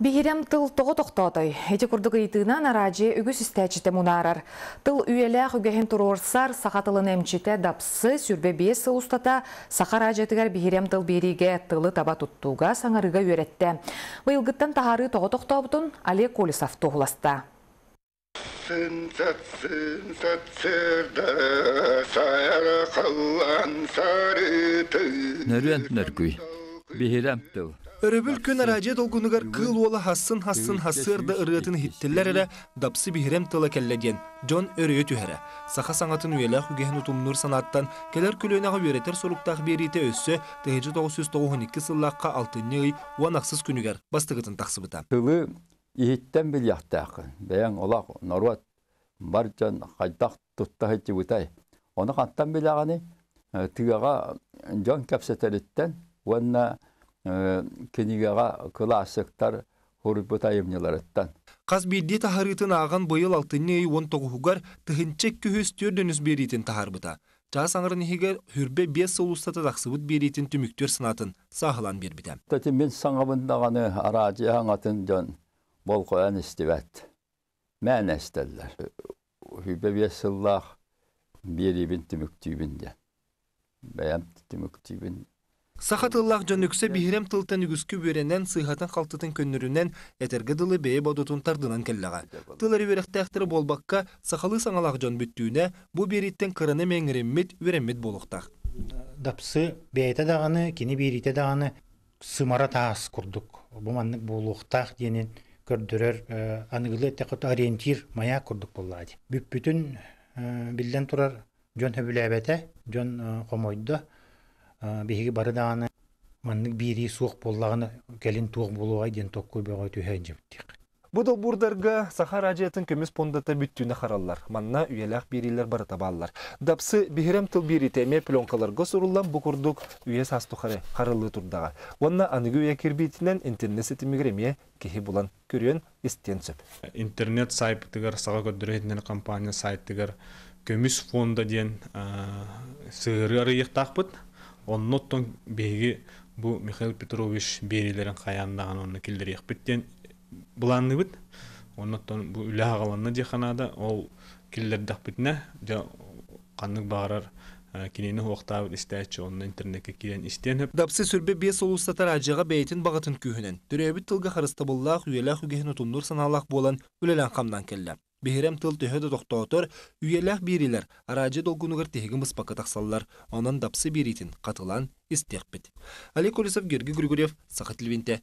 Бихирем тыл тоғы тоқтотой. Эти күрдігі етігінен араджи үгіс істәчіте мұнарар. Тыл үйеләқ үгәхін тұрорсар сақатылын әмчіте дапсы сүрбе бесі ұстата сақар ажетігер бігерем тыл береге тылы таба тұттуға саңырыға үйретті. Бұйылғыттан тағары того тоқтауытын Але Колесов тоғыласта беһилемтыл. Ырыбыл күн араже толгунугар кыл ола хассын хассын хасыр да ырытын хиттеллер эле дапсы беһирем тыла келледен Джон өрөйө түһәрә. Саха саңатын уела хугехин утумнур санаттан келер күлөнөгө үйрөтер солуктах берите өссө 1992 сыллакка алтын ый уанаксыз күнүгер бастыгытын таксыбыта. Тылы иһиттен бил яктакы. Бәян олак норват барчан кайтак тутта хитти бутай. Оны каттан билаганы э, тыгага жон капсетелиттен Уанна кенигага классыктар хурбутайымныларыттан. Қаз бейді тахарытын аған бойыл алтынне он тоғығығар тұхынчек күхіз түрдіңіз беретін тахарбыта. Жас аңырынығығар хүрбе бес ұлыстата тақсыбыт беретін түміктер сынатын сағылан бербіті. Тәті мен саңабындағаны арачы аңатын жан бол қоян істівәт. Мән әстелдер. Хүрбе бес ұллақ беребін түміктүйбінде. Бәям түміктүйбінде. Сахатыллах жөніксі бихирем тылтын үгүскү бөренен сыйхатын қалтытын көннірінен әтергі дылы бәе бодутун тардынан келлага. Тылары өрәқтәқтірі болбакка сақалы саңалақ жөн бүттүүнө бу береттен кырыны мәңіріммет өреммет болықтақ. Дапсы бәйті даганы, кини береті дағаны сымара таас курдук. Бұл маңның болуқтақ денен көрдірер э, анығылы әттәқыт ориентир мая курдук боллади. Бүп бүтүн э, билден турар жон хөбіләбәті, жөн қомойды э, биһиги барыдааны маннык бири суох боллагына келин туох болугай диэн ток бөгөй түһэн жептик Будал бурдарга Сахар ажиятын көміс пондата бүттүүнү қараллар. Манна үйелақ бирилер бары бааллар Дапсы бихерем тыл бери теме пленкаларга бу курдук үйе састухары қарылы тұрдаға. Онна аныгы үйе кербейтінен интернет кехи болан көрүөн истен сөп. Интернет сайптығыр, саға көдіретін компания сайттығыр, көміс фонда диэн сыыры арыйықтақ оннотон беги бу Михаил Петрович берилерин каяндаан онны килдирек биттен буланныбыт онноттон бу үлагаланна деханада ол киллердак битне жа барыр баарар э, кинени уактабыт истечи онун интернетке кирен істеніп. дапсы сүрбе бес улустатар ажыга бейтин багытын күүнен түрөбүт тылга харыстабыллах үйелах үгехин утундур саналах болан үлелен камдан келді. Бихерем тыл төһөдө тұр, үйелэх бирилер, аражы долгунугар тегим ыспакы тақсалылар, онан дапсы биритин катылан истекпит. Олег Колесов, Георгий Григорьев, Сахат Левинте,